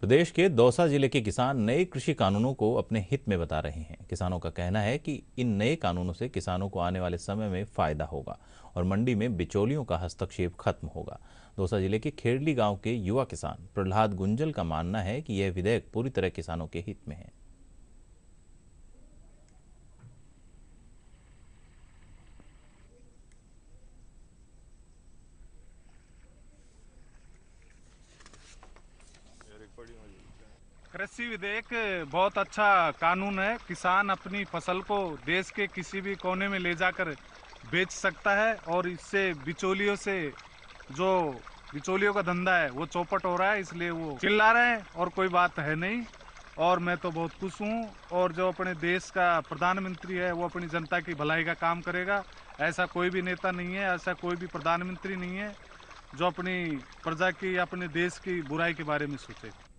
प्रदेश के दौसा जिले के किसान नए कृषि कानूनों को अपने हित में बता रहे हैं किसानों का कहना है कि इन नए कानूनों से किसानों को आने वाले समय में फायदा होगा और मंडी में बिचौलियों का हस्तक्षेप खत्म होगा दौसा जिले के खेरली गांव के युवा किसान प्रहलाद गुंजल का मानना है कि यह विधेयक पूरी तरह किसानों के हित में है कृषि विधेयक बहुत अच्छा कानून है किसान अपनी फसल को देश के किसी भी कोने में ले जाकर बेच सकता है और इससे बिचौलियों से जो बिचौलियों का धंधा है वो चौपट हो रहा है इसलिए वो चिल्ला रहे हैं और कोई बात है नहीं और मैं तो बहुत खुश हूँ और जो अपने देश का प्रधानमंत्री है वो अपनी जनता की भलाई का काम करेगा ऐसा कोई भी नेता नहीं है ऐसा कोई भी प्रधानमंत्री नहीं है जो अपनी प्रजा की अपने देश की बुराई के बारे में सोचेगा